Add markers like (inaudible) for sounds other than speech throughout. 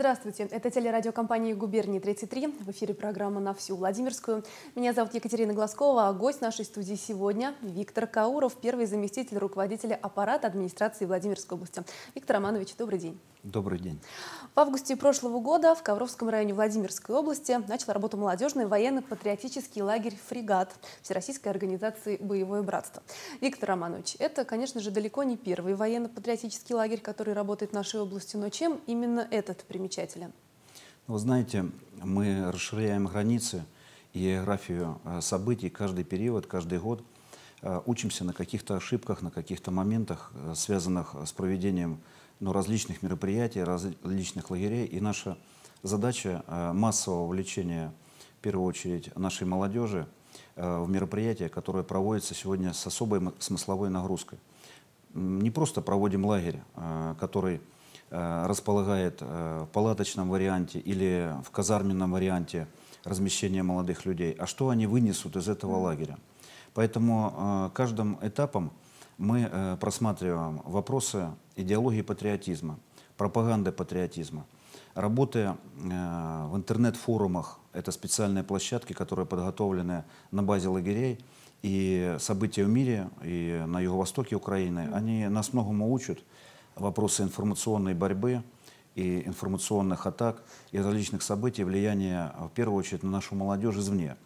Здравствуйте, это телерадиокомпания «Губерния 33». В эфире программа «На всю Владимирскую». Меня зовут Екатерина Глазкова, а гость нашей студии сегодня Виктор Кауров, первый заместитель руководителя аппарата администрации Владимирской области. Виктор Романович, добрый день. Добрый день. В августе прошлого года в Ковровском районе Владимирской области начал работу молодежный военно-патриотический лагерь «Фрегат» Всероссийской организации «Боевое братство». Виктор Романович, это, конечно же, далеко не первый военно-патриотический лагерь, который работает в нашей области, но чем именно этот пример? достопримечателям? Ну, вы знаете, мы расширяем границы и географию э, событий каждый период, каждый год. Э, учимся на каких-то ошибках, на каких-то моментах, э, связанных с проведением ну, различных мероприятий, различных лагерей. И наша задача массового вовлечения, в первую очередь, нашей молодежи в мероприятия, которые проводятся сегодня с особой смысловой нагрузкой. Не просто проводим лагерь, который Э, располагает э, в палаточном варианте или в казарменном варианте размещения молодых людей, а что они вынесут из этого лагеря. Поэтому э, каждым этапом мы просматриваем вопросы идеологии патриотизма, пропаганды патриотизма, работы в интернет-форумах, это специальные площадки, которые подготовлены на базе лагерей, и события в мире, и на юго-востоке Украины, они нас многому учат вопросы информационной борьбы и информационных атак и различных событий влияние, а, в первую очередь, на нашу молодежь извне.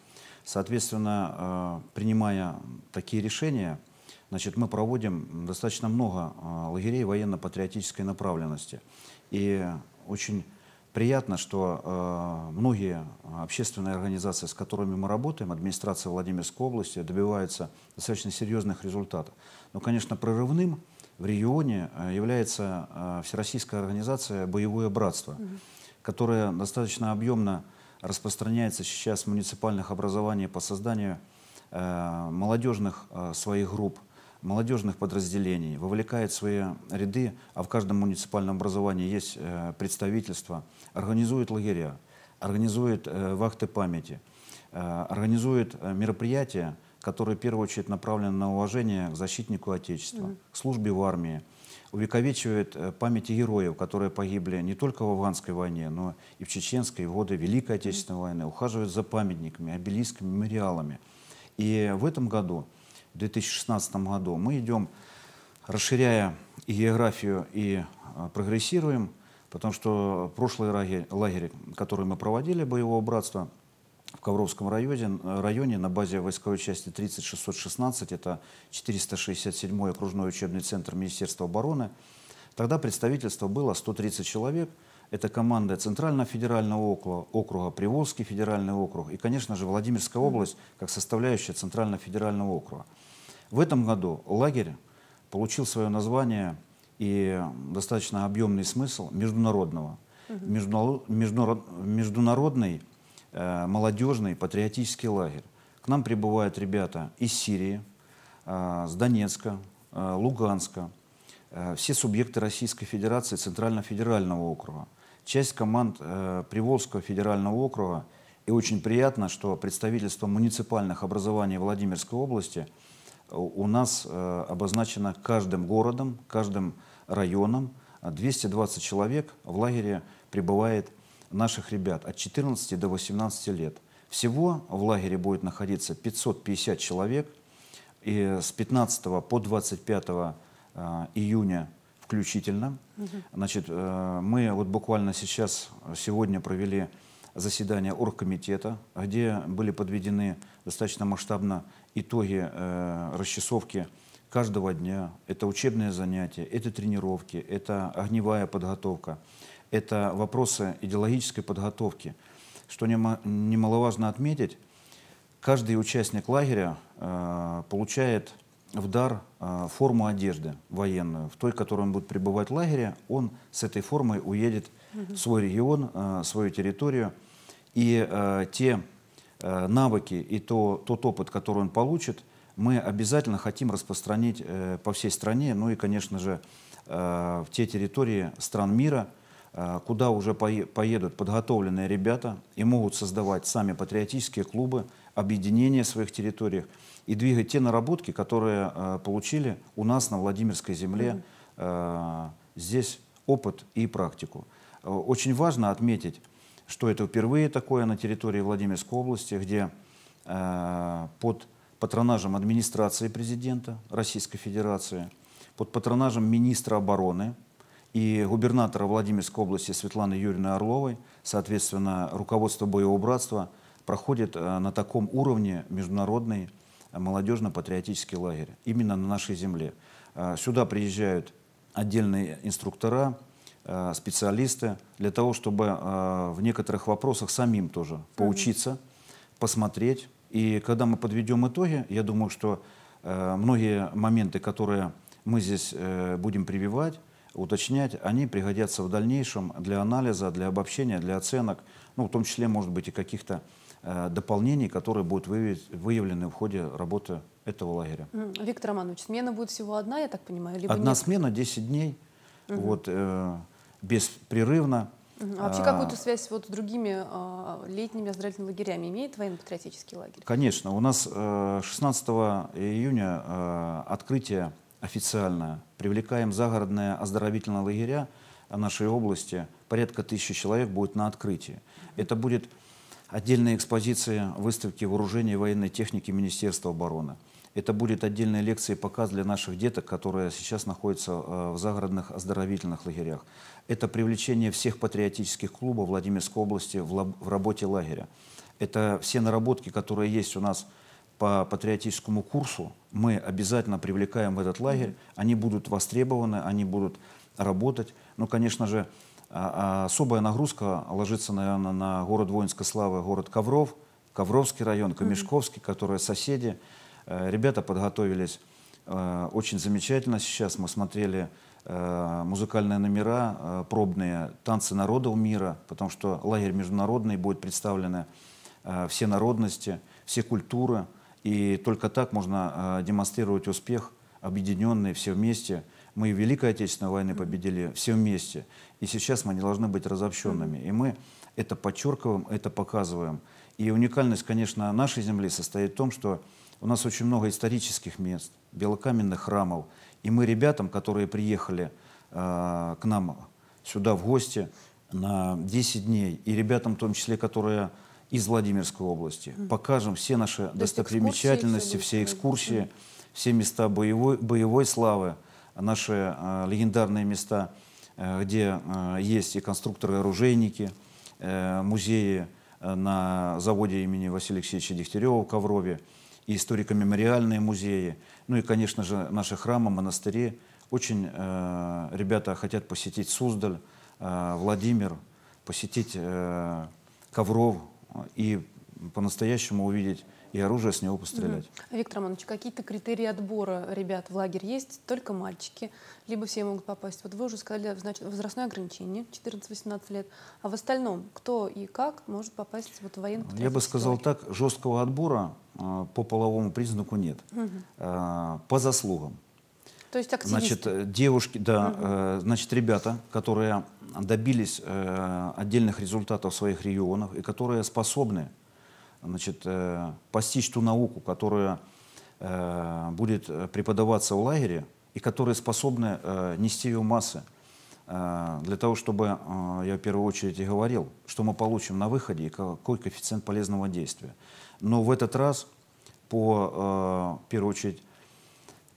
Соответственно, а, принимая такие решения, значит, мы проводим достаточно много а, лагерей военно-патриотической направленности. И очень приятно, что многие общественные организации, с которыми мы работаем, администрация Владимирской области, добиваются достаточно серьезных результатов. Но, конечно, прорывным в регионе э, является э, Всероссийская организация «Боевое братство», которая достаточно объемно распространяется сейчас в муниципальных образованиях по созданию э, молодежных своих групп, молодежных подразделений, вовлекает свои ряды, а в каждом муниципальном образовании есть представительство, организует лагеря, организует вахты памяти, организует мероприятия, которая в первую очередь направлена на уважение к защитнику Отечества, mm. к службе в армии, увековечивает э, память героев, которые погибли не только в Афганской войне, но и в Чеченской, и в годы Великой Отечественной mm. войны, ухаживает за памятниками, обелисками, мемориалами. И в этом году, в 2016 году, мы идем, расширяя и географию, и э, прогрессируем, потому что прошлые лагеря, лагерь которые мы проводили, боевого братства – в Ковровском районе, районе на базе войсковой части 3616, это 467-й окружной учебный центр Министерства обороны. Тогда представительство было 130 человек. Это команда Центрального федерального округа, округа Приволжский федеральный округ и, конечно же, Владимирская область как составляющая Центрального федерального округа. В этом году лагерь получил свое название и достаточно объемный смысл международного. Международный Э, молодежный патриотический лагерь. К нам прибывают ребята из Сирии, э, с Донецка, э, Луганска, все субъекты Российской Федерации Центрально-Федерального округа, часть команд Приволжского федерального округа. И очень приятно, что представительство муниципальных образований Владимирской области у нас обозначено каждым городом, каждым районом. 220 человек в лагере прибывает наших ребят от 14 до 18 лет. Всего в лагере будет находиться 550 человек. И с 15 по 25 э, июня включительно. Значит, э, мы вот буквально сейчас, сегодня провели заседание оргкомитета, где были подведены достаточно масштабно итоги э, расчесовки каждого дня. Это учебные занятия, это тренировки, это огневая подготовка это вопросы идеологической подготовки. Что немаловажно отметить, каждый участник лагеря э, получает в дар э, форму одежды военную. В той, в которой он будет пребывать в лагере, он с этой формой уедет в свой регион, э, свою территорию. И э, те э, навыки и то, тот опыт, который он получит, мы обязательно хотим распространить э, по всей стране, ну и, конечно же, э, в те территории стран мира – Э, куда уже поедут подготовленные ребята и могут создавать сами патриотические клубы, объединения в своих территориях и двигать те наработки, которые э, получили у нас на Владимирской земле э, здесь опыт и практику. Очень важно отметить, что это впервые такое на территории Владимирской области, где под патронажем администрации президента Российской Федерации, под патронажем министра обороны и губернатора Владимирской области Светланы Юрьевны Орловой, соответственно, руководство боевого братства проходит э, на таком уровне международный э, молодежно-патриотический лагерь, именно на нашей земле. Э, сюда приезжают отдельные инструктора, специалисты, для того, чтобы в некоторых вопросах самим тоже поучиться, посмотреть. И когда мы подведем итоги, я думаю, что многие моменты, которые мы здесь будем прививать, уточнять, они пригодятся в дальнейшем для анализа, для обобщения, для оценок, ну, в том числе, может быть, и каких-то э, дополнений, которые будут выявлены в ходе работы этого лагеря. Виктор Романович, смена будет всего одна, я так понимаю? Либо одна нет? смена, 10 дней, угу. вот, э, беспрерывно. А вообще какую-то а. связь вот с другими э, летними оздоровительными лагерями имеет военно-патриотический лагерь? Конечно. У нас э, 16 июня э, открытие официально, привлекаем загородные оздоровительные лагеря нашей области. Порядка тысячи человек будет на открытии. Это будет отдельная экспозиция выставки вооружений и военной техники Министерства обороны. Это будет отдельная лекция и показ для наших деток, которые сейчас находятся э, в загородных оздоровительных лагерях. Это привлечение всех патриотических клубов Владимирской области в, работе лагеря. Это все наработки, которые есть у нас в по патриотическому курсу мы обязательно привлекаем в этот лагерь. Они будут востребованы, они будут работать. Ну, конечно же, а, а, особая нагрузка ложится, наверное, на город воинской славы, город Ковров, Ковровский район, Камешковский, mm -hmm. которые соседи. Э, ребята подготовились э, очень замечательно. Сейчас мы смотрели э, музыкальные номера пробные, танцы народов мира, потому что лагерь международный, будет представлены все народности, все культуры. И только так можно а, демонстрировать успех, объединенные все вместе. Мы и Великой Отечественной войны победили все вместе. И сейчас мы не должны быть разобщенными. И мы это подчеркиваем, это показываем. И уникальность, конечно, нашей земли состоит в том, что у нас очень много исторических мест, белокаменных храмов. И мы ребятам, которые приехали э, к нам сюда в гости на 10 дней, и ребятам, в том числе, которые из Владимирской области. Mm. Покажем все наши То достопримечательности, экскурсии, все экскурсии, mm. все места боевой, боевой славы, наши э, легендарные места, э, где э, есть и конструкторы-оружейники, э, музеи э, на заводе имени Василия Алексеевича Дегтярева в Коврове, и историко-мемориальные музеи, ну и, конечно же, наши храмы, монастыри. Очень э, ребята хотят посетить Суздаль, э, Владимир, посетить э, Ковров, и по-настоящему увидеть и оружие с него пострелять. Угу. Виктор Романович, какие-то критерии отбора ребят в лагерь есть? Только мальчики, либо все могут попасть. Вот вы уже сказали, значит, возрастное ограничение 14-18 лет. А в остальном, кто и как может попасть вот в военную Я бы сказал так, жесткого отбора э, по половому признаку нет. Угу. Э, по заслугам. То есть активисты. Значит, э, девушки, да, угу. э, значит, ребята, которые добились э, отдельных результатов в своих регионах и которые способны значит, э, постичь ту науку, которая э, будет преподаваться в лагере и которые способны э, нести ее массы. Э, для того, чтобы, э, я в первую очередь и говорил, что мы получим на выходе и какой коэффициент полезного действия. Но в этот раз, по, в первую очередь,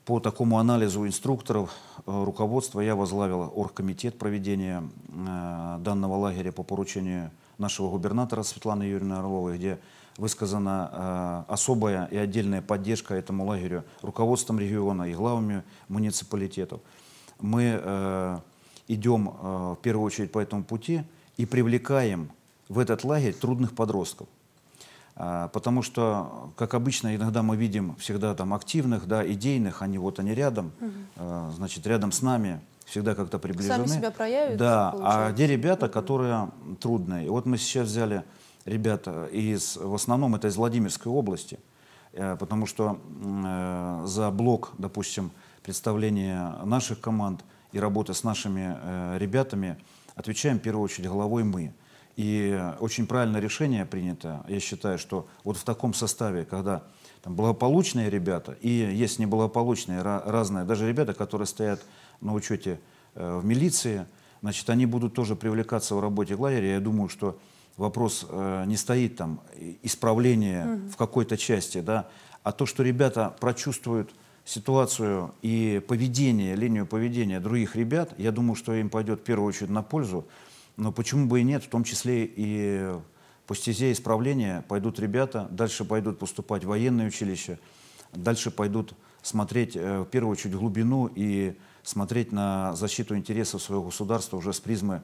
по такому анализу инструкторов э, руководства я возглавил оргкомитет проведения э, данного лагеря по поручению нашего губернатора Светланы Юрьевны Орловой, где высказана э, особая и отдельная поддержка этому лагерю руководством региона и главами муниципалитетов. Мы идем в первую очередь по этому пути и привлекаем в этот лагерь трудных подростков. А, потому что, как обычно, иногда мы видим всегда там активных, да, идейных, они вот они рядом, угу. значит, рядом с нами, всегда как-то приближены. Сами себя проявят. Да, а получается. а где ребята, которые угу. трудные? И вот мы сейчас взяли ребята из, в основном это из Владимирской области, э, потому что э, за блок, допустим, представления наших команд и работы с нашими э, ребятами отвечаем в первую очередь головой мы. И очень правильное решение принято, я считаю, что вот в таком составе, когда там, благополучные ребята и есть неблагополучные разные, даже ребята, которые стоят на учете э, в милиции, значит, они будут тоже привлекаться в работе лагеря. Я думаю, что вопрос э, не стоит там исправление угу. в какой-то части, да, а то, что ребята прочувствуют ситуацию и поведение, линию поведения других ребят, я думаю, что им пойдет в первую очередь на пользу, но почему бы и нет, в том числе и по стезе исправления пойдут ребята, дальше пойдут поступать в военное училище, дальше пойдут смотреть э, в первую очередь глубину и смотреть на защиту интересов своего государства уже с призмы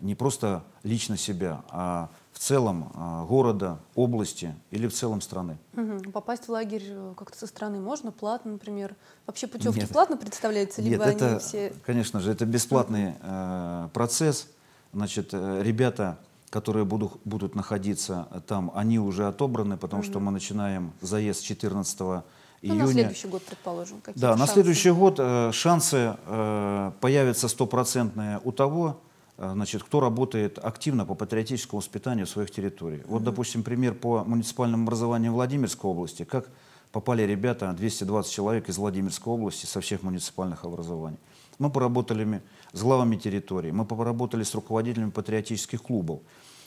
не просто лично себя, а в целом э, города, области или в целом страны. Угу. Попасть в лагерь э, как-то со стороны можно, платно, например? Вообще путевки Нет. платно представляются? Либо Нет, это, все... конечно же, это бесплатный э, процесс. Значит, э, ребята, которые будут, будут находиться там, они уже отобраны, потому угу. что мы начинаем заезд 14 ну, июня. на следующий год, предположим. Какие да, шансы? на следующий год э, шансы э, появятся стопроцентные у того, э, значит, кто работает активно по патриотическому воспитанию своих территорий. Вот, допустим, пример по муниципальному образованию Владимирской области. Как попали ребята, 220 человек из Владимирской области, со всех муниципальных образований. Мы поработали с главами территорий, мы поработали с руководителями патриотических клубов.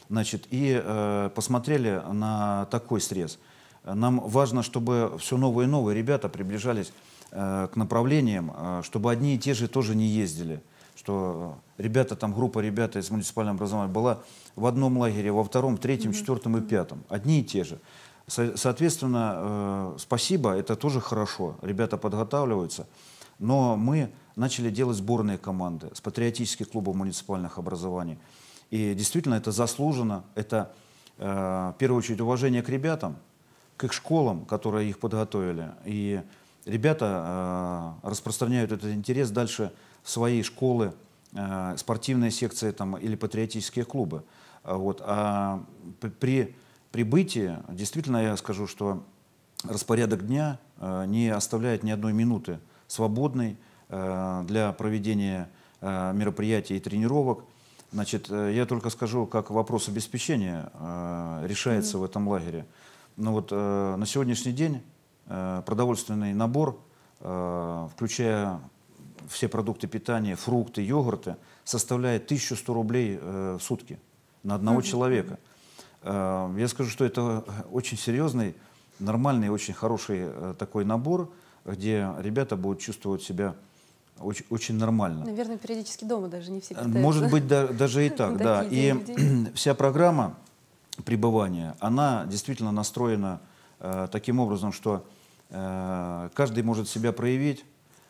Значит, и э, посмотрели на такой срез. Нам важно, чтобы все новые и новые ребята приближались э, к направлениям, э, чтобы одни и те же тоже не ездили. Что ребята, там группа ребят из муниципального образования была в одном лагере, во втором, третьем, mm-hmm. четвертом и пятом. Одни и те же. Со- соответственно, э, спасибо, это тоже хорошо. Ребята подготавливаются. Но мы начали делать сборные команды с патриотических клубов муниципальных образований. И действительно это заслужено, это э, в первую очередь уважение к ребятам, к их школам, которые их подготовили. И ребята э, распространяют этот интерес дальше в свои школы, э, спортивные секции там, или патриотические клубы. А вот. А при прибытии, действительно, я скажу, что распорядок дня э, не оставляет ни одной минуты свободный э, для проведения э, мероприятий и тренировок. Значит, э, я только скажу, как вопрос обеспечения решается в этом лагере. Но ну вот на сегодняшний день продовольственный набор, включая все продукты питания, фрукты, йогурты, составляет 1100 рублей в сутки на одного человека. Я скажу, что это очень серьезный, нормальный, очень хороший такой набор – где ребята будут чувствовать себя очень, очень нормально. Наверное, периодически дома даже не все э, питаются. Может быть, да, даже и (laughs) так, да. И (clears throat) вся программа пребывания, она действительно настроена э, таким образом, что э, каждый может себя проявить,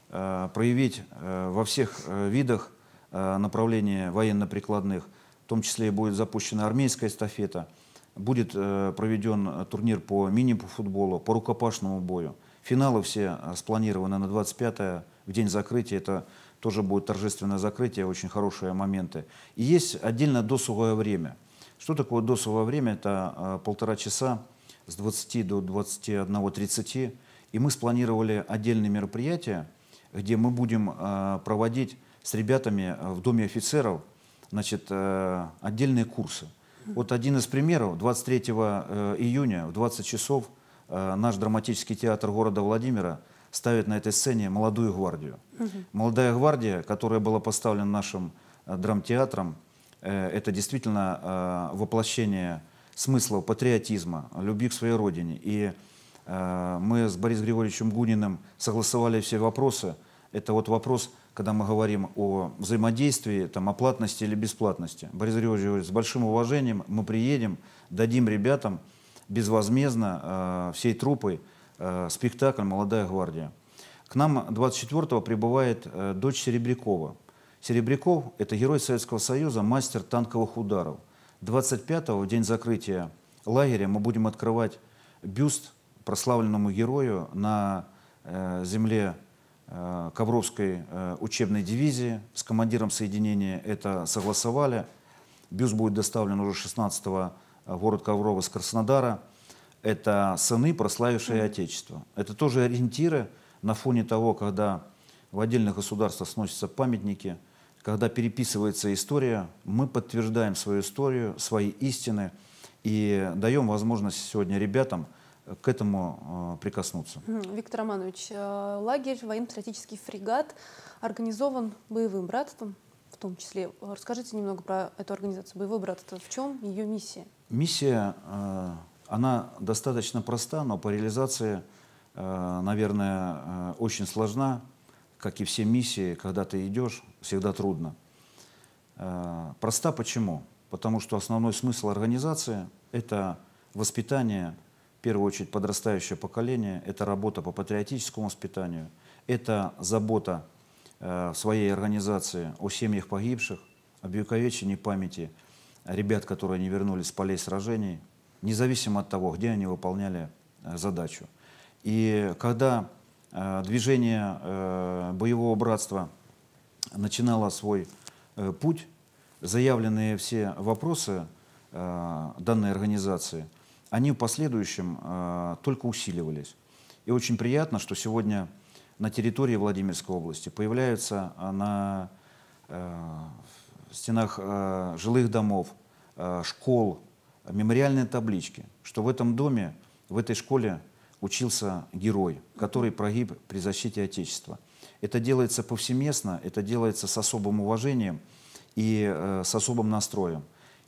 э, проявить э, во всех э, видах э, направления военно-прикладных, в том числе будет запущена армейская эстафета, будет э, проведен э, турнир по мини-футболу, по рукопашному бою. Финалы все а, спланированы на 25-е, в день закрытия. Это тоже будет торжественное закрытие, очень хорошие моменты. И есть отдельно досуговое время. Что такое досуговое время? Это а, полтора часа с 20 до 21.30. И мы спланировали отдельные мероприятия, где мы будем а, проводить с ребятами в Доме офицеров значит, э, отдельные курсы. Вот один из примеров. 23 э, июня в 20 часов – Э, наш драматический театр города Владимира ставит на этой сцене молодую гвардию. Угу. Молодая гвардия, которая была поставлена нашим э, драмтеатром, э, это действительно воплощение смысла патриотизма, любви к своей родине. И мы с Борисом Григорьевичем Гуниным согласовали все вопросы. Это вот вопрос, когда мы говорим о взаимодействии, там, о платности или бесплатности. Борис Григорьевич говорит, с большим уважением мы приедем, дадим ребятам безвозмездно э, всей трупой э, спектакль «Молодая гвардия». К нам 24-го прибывает э, дочь Серебрякова. Серебряков – это герой Советского Союза, мастер танковых ударов. 25-го, в день закрытия лагеря, мы будем открывать бюст прославленному герою на земле Ковровской учебной дивизии. С командиром соединения это согласовали. Бюст будет доставлен уже 16 Ворот Коврова с Краснодара. Это сыны, прославившие Отечество. Это тоже ориентиры на фоне того, когда в отдельных государствах сносятся памятники, когда переписывается история, мы подтверждаем свою историю, свои истины и даем возможность сегодня ребятам э, к этому э, прикоснуться. Виктор Романович, э, лагерь «Военно-стратегический фрегат» организован боевым братством в том числе. Расскажите немного про эту организацию «Боевое братство». В чем ее миссия? Миссия, э, она достаточно проста, но по реализации, э, наверное, э, очень сложна. Как и все миссии, когда ты идешь, всегда трудно. Проста почему? Потому что основной смысл организации – это воспитание, в первую очередь, подрастающее поколение, это работа по патриотическому воспитанию, это забота в своей организации о семьях погибших, об увековечении памяти – ребят, которые не вернулись с полей сражений, независимо от того, где они выполняли э, задачу. И когда э, движение э, боевого братства начинало свой путь, заявленные все вопросы данной организации, они в последующем только усиливались. И очень приятно, что сегодня на территории Владимирской области появляются на стенах э, жилых домов, э, школ, мемориальные таблички, что в этом доме, в этой школе учился герой, который прогиб при защите Отечества. Это делается повсеместно, это делается с особым уважением и э, с особым настроем.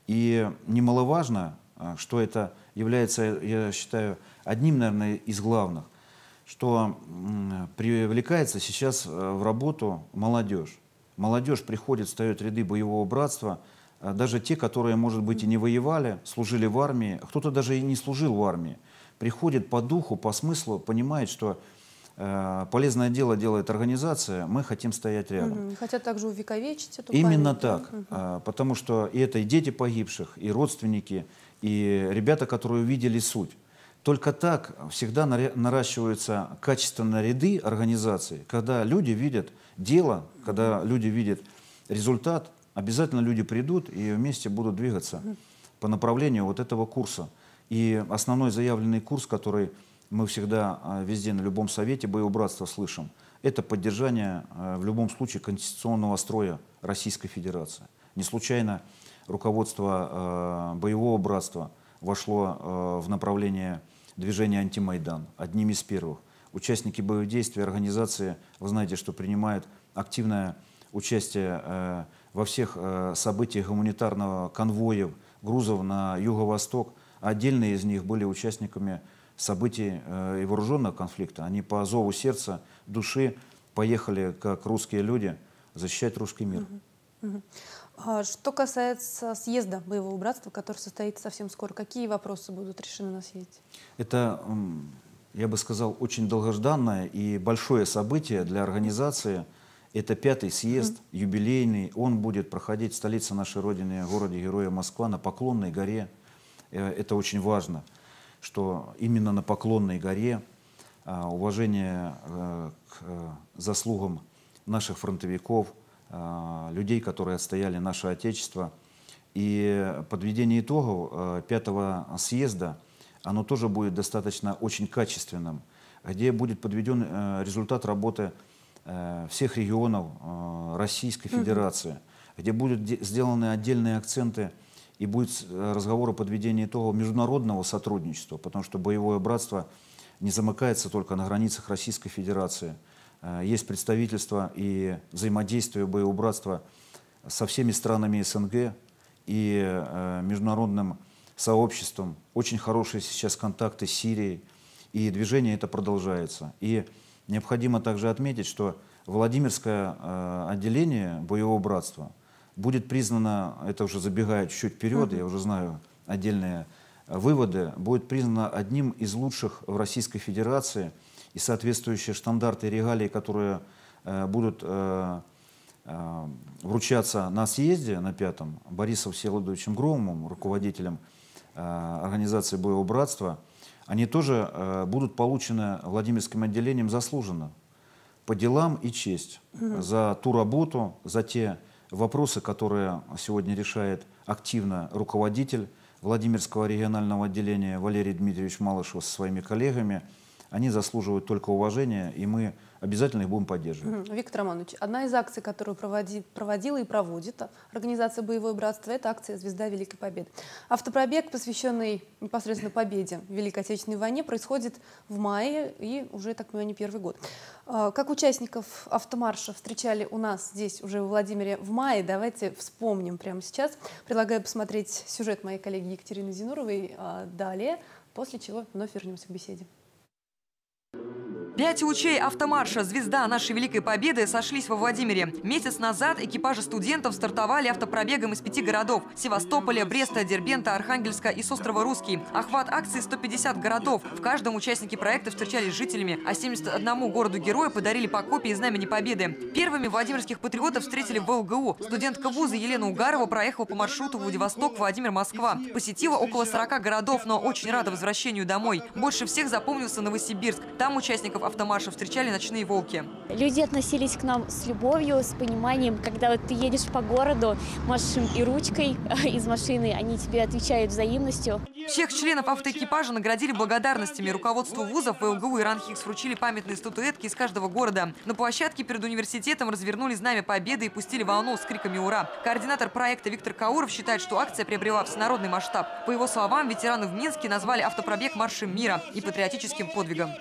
И немаловажно, э, что это является, я считаю, одним, наверное, из главных, что привлекается сейчас э, в работу молодежь. Молодежь приходит, встает ряды боевого братства, э, даже те, которые, может быть, и не воевали, служили в армии, кто-то даже и не служил в армии, приходит по духу, по смыслу, понимает, что э, полезное дело делает организация, мы хотим стоять рядом. Хотят также увековечить эту Именно память. так, угу. потому что и это и дети погибших, и родственники, и ребята, которые увидели суть. Только так всегда наращиваются качественные ряды организации, когда люди видят дело, когда люди видят результат, обязательно люди придут и вместе будут двигаться по направлению вот этого курса. И основной заявленный курс, который мы всегда а, везде на любом совете боеубратства слышим, это поддержание а, в любом случае конституционного строя Российской Федерации. Не случайно руководство а, боевого братства вошло в направление движение «Антимайдан», одним из первых. Участники боевых действий, организации, вы знаете, что принимают активное участие э, во всех э, событиях гуманитарного конвоев грузов на юго-восток. Отдельные из них были участниками событий э, и вооруженного конфликта. Они по зову сердца, души поехали, как русские люди, защищать русский мир. Угу. Угу. А, что касается съезда боевого братства, который состоится совсем скоро, какие вопросы будут решены на съезде? Это, я бы сказал, очень долгожданное и большое событие для организации. Это пятый съезд, mm. -hmm. юбилейный. Он будет проходить в столице нашей Родины, в городе Героя Москва, на Поклонной горе. Э, это очень важно, что именно на Поклонной горе а, уважение э, к э, заслугам наших фронтовиков – а, людей, которые отстояли наше Отечество. И подведение итогов а, пятого съезда, оно тоже будет достаточно очень качественным, где будет подведен э, результат работы э, всех регионов э, Российской Федерации, угу. где будут сделаны отдельные акценты и будет разговор о подведении итогов международного сотрудничества, потому что боевое братство не замыкается только на границах Российской Федерации – Э, есть представительство и взаимодействие боеубратства со всеми странами СНГ и э, международным сообществом. Очень хорошие сейчас контакты с Сирией, и движение это продолжается. И необходимо также отметить, что Владимирское э, отделение боевого братства будет признано, это уже забегая чуть-чуть вперед, я уже знаю отдельные выводы, будет признано одним из лучших в Российской Федерации – и соответствующие штандарты регалии, которые э, будут э, э, вручаться на съезде на пятом Борисом Всеволодовичем Громовым, руководителем организации «Боевого братства», они тоже будут получены Владимирским отделением заслуженно по делам и честь угу. за ту работу, за те вопросы, которые сегодня решает активно руководитель Владимирского регионального отделения Валерий Дмитриевич Малышев со своими коллегами – они заслуживают только уважения, и мы обязательно их будем поддерживать. Угу. Виктор Романович, одна из акций, которую проводи, проводила и проводит организация «Боевое братство», это акция «Звезда Великой Победы». Автопробег, посвященный непосредственно победе в Великой Отечественной войне, происходит в мае и уже, так понимаю, не первый год. А, как участников автомарша встречали у нас здесь уже в Владимире в мае, давайте вспомним прямо сейчас. Предлагаю посмотреть сюжет моей коллеги Екатерины Зинуровой а далее, после чего вновь вернемся к беседе. Пять лучей автомарша «Звезда нашей Великой Победы» сошлись во Владимире. Месяц назад экипажи студентов стартовали автопробегом из пяти городов – Севастополя, Бреста, Дербента, Архангельска и с острова Русский. Охват акции – 150 городов. В каждом участнике проекта встречались с жителями, а 71 городу-герою подарили по копии Знамени Победы. Первыми владимирских патриотов встретили в ЛГУ Студентка вуза Елена Угарова проехала по маршруту Владивосток-Владимир-Москва. Посетила около 40 городов, но очень рада возвращению домой. Больше всех запомнился Новосибирск. Там участников Автомаша встречали ночные волки. Люди относились к нам с любовью, с пониманием. Когда вот ты едешь по городу, машешь и ручкой (laughs) из машины, они тебе отвечают взаимностью. Всех членов автоэкипажа наградили благодарностями. Руководству вузов ВЛГУ и РАНХИКС вручили памятные статуэтки из каждого города. На площадке перед университетом развернули знамя Победы и пустили волну с криками «Ура!». Координатор проекта Виктор Кауров считает, что акция приобрела всенародный масштаб. По его словам, ветераны в Минске назвали автопробег маршем мира и патриотическим подвигом.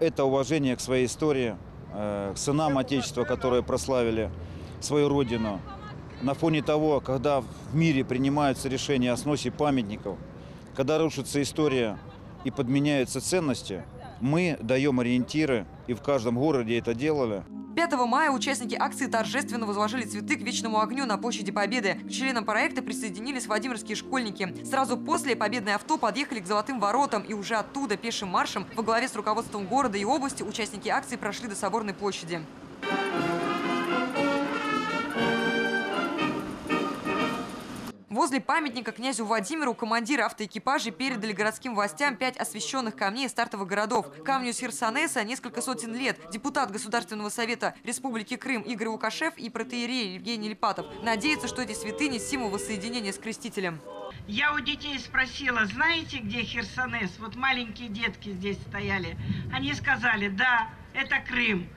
Это уважение уважение к своей истории, э, к сынам Отечества, которые прославили свою родину. На фоне того, когда в мире принимаются решения о сносе памятников, когда рушится история и подменяются ценности – мы даем ориентиры, и в каждом городе это делали. 5 мая участники акции торжественно возложили цветы к Вечному огню на площади Победы. К членам проекта присоединились владимирские школьники. Сразу после победное авто подъехали к Золотым воротам, и уже оттуда пешим маршем во главе с руководством города и области участники акции прошли до Соборной площади. Возле памятника князю Владимиру командиры автоэкипажей передали городским властям пять освещенных камней стартовых городов. Камню Херсонеса несколько сотен лет. Депутат Государственного совета Республики Крым Игорь Лукашев и протеерей Евгений Липатов надеются, что эти святыни – символ воссоединения с крестителем. Я у детей спросила, знаете, где Херсонес? Вот маленькие детки здесь стояли. Они сказали, да, это Крым,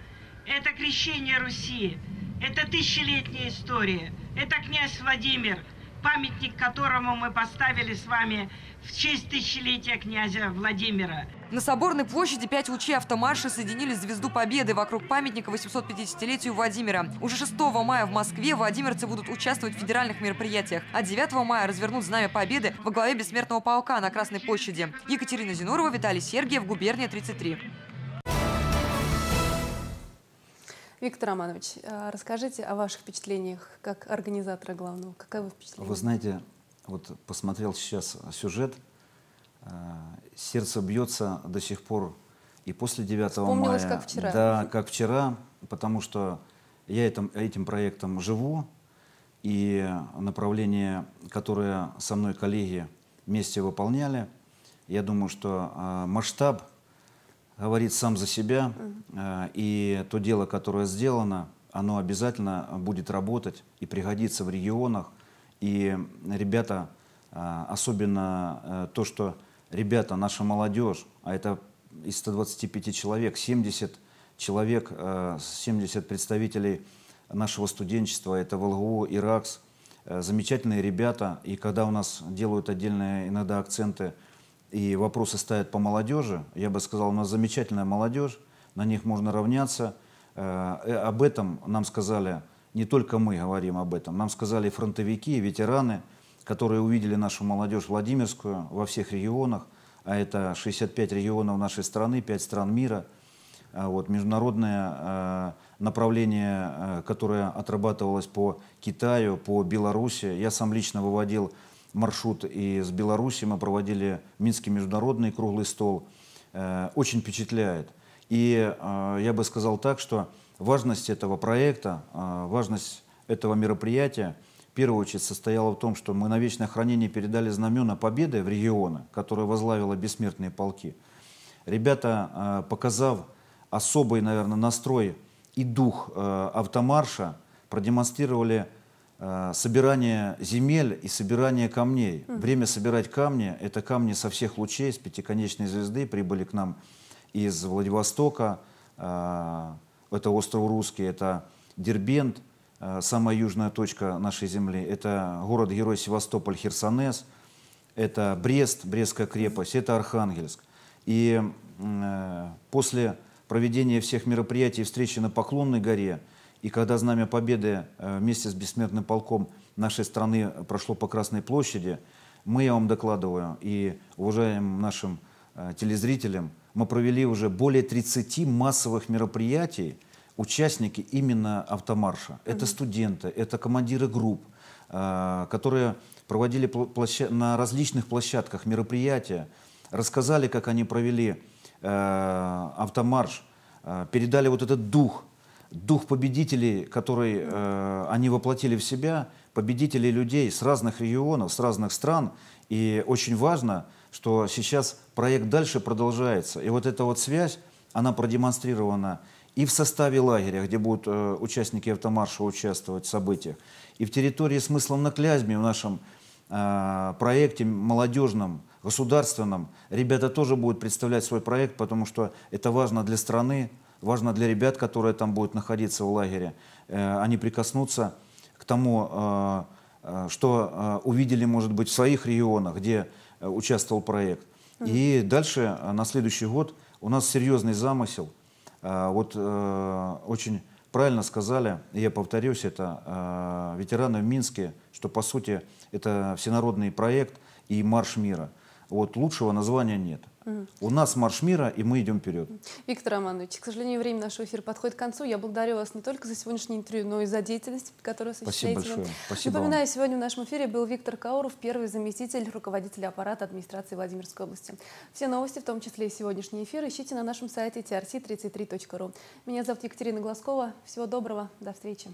это крещение Руси, это тысячелетняя история, это князь Владимир – памятник которому мы поставили с вами в честь тысячелетия князя Владимира. На Соборной площади пять лучей автомарша соединили звезду Победы вокруг памятника 850-летию Владимира. Уже 6 мая в Москве владимирцы будут участвовать в федеральных мероприятиях, а 9 мая развернут Знамя Победы во главе Бессмертного полка на Красной площади. Екатерина Зинурова, Виталий Сергеев, губерния 33. Виктор Романович, а, расскажите о ваших впечатлениях как организатора главного. Каковы впечатления? Вы знаете, вот посмотрел сейчас сюжет, а, сердце бьется до сих пор и после 9 Вспомнилось, мая. как вчера. Да, как вчера, потому что я этим, этим проектом живу, и направление, которое со мной коллеги вместе выполняли, я думаю, что а, масштаб говорит сам за себя, э, и то дело, которое сделано, оно обязательно будет работать и пригодится в регионах. И ребята, э, особенно э, то, что ребята, наша молодежь, а это из 125 человек, 70 человек, 70 представителей нашего студенчества, это ВЛГУ, ИРАКС, замечательные ребята, и когда у нас делают отдельные иногда акценты – и вопросы ставят по молодежи. Я бы сказал, у нас замечательная молодежь, на них можно равняться. Э, э, об этом нам сказали, не только мы говорим об этом, нам сказали фронтовики, ветераны, которые увидели нашу молодежь Владимирскую во всех регионах, а это 65 регионов нашей страны, 5 стран мира. А вот, международное э, направление, которое отрабатывалось по Китаю, по Беларуси. Я сам лично выводил маршрут и с Беларуси, мы проводили Минский международный круглый стол, э, очень впечатляет. И э, я бы сказал так, что важность этого проекта, э, важность этого мероприятия в первую очередь состояла в том, что мы на вечное хранение передали знамена победы в регионы, которые возглавила бессмертные полки. Ребята, показав особый, наверное, настрой и дух автомарша, продемонстрировали Э, собирание земель и собирание камней. Mm. Время собирать камни – это камни со всех лучей, с пятиконечной звезды, прибыли к нам из Владивостока, э, это остров Русский, это Дербент, э, самая южная точка нашей земли, это город-герой Севастополь, Херсонес, это Брест, Брестская крепость, это Архангельск. И после проведения всех мероприятий встречи на Поклонной горе – и когда Знамя Победы э, вместе с бессмертным полком нашей страны прошло по Красной площади, мы, я вам докладываю, и уважаемым нашим э, телезрителям, мы провели уже более 30 массовых мероприятий, участники именно автомарша. Mm -hmm. Это студенты, это командиры групп, э, которые проводили на различных площадках мероприятия, рассказали, как они провели автомарш, передали вот этот дух дух победителей, который э, они воплотили в себя, победителей людей с разных регионов, с разных стран. И очень важно, что сейчас проект дальше продолжается. И вот эта вот связь, она продемонстрирована и в составе лагеря, где будут э, участники автомарша участвовать в событиях, и в территории смыслом на Клязьме в нашем э, проекте молодежном, государственном. Ребята тоже будут представлять свой проект, потому что это важно для страны, важно для ребят, которые там будут находиться в лагере. Э, они прикоснутся к тому, э, э, что увидели, может быть, в своих регионах, где участвовал проект. И дальше, на следующий год, у нас серьезный замысел. Вот очень правильно сказали, я повторюсь, это ветераны в Минске, что, по сути, это всенародный проект и марш мира. Вот лучшего названия нет. У нас марш мира, и мы идем вперед. Виктор Романович, к сожалению, время нашего эфира подходит к концу. Я благодарю вас не только за сегодняшнее интервью, но и за деятельность, которую осуществляете. Спасибо большое. Спасибо Напоминаю, вам. сегодня в нашем эфире был Виктор Кауров, первый заместитель руководителя аппарата администрации Владимирской области. Все новости, в том числе и сегодняшний эфир, ищите на нашем сайте trc33.ru. Меня зовут Екатерина Глазкова. Всего доброго, до встречи.